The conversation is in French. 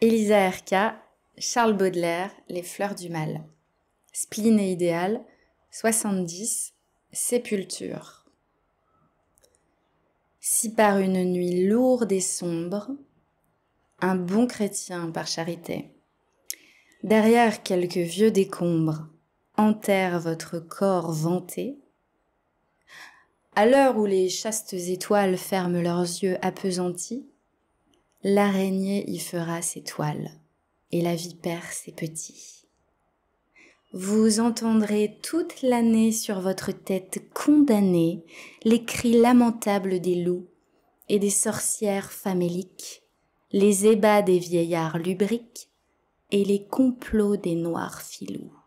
Elisa RK, Charles Baudelaire, Les fleurs du mal. Spleen et idéal, 70, Sépulture. Si par une nuit lourde et sombre, un bon chrétien par charité, derrière quelques vieux décombres, enterre votre corps vanté, à l'heure où les chastes étoiles ferment leurs yeux appesantis, L'araignée y fera ses toiles, et la vipère ses petits. Vous entendrez toute l'année sur votre tête condamnée les cris lamentables des loups et des sorcières faméliques, les ébats des vieillards lubriques et les complots des noirs filous.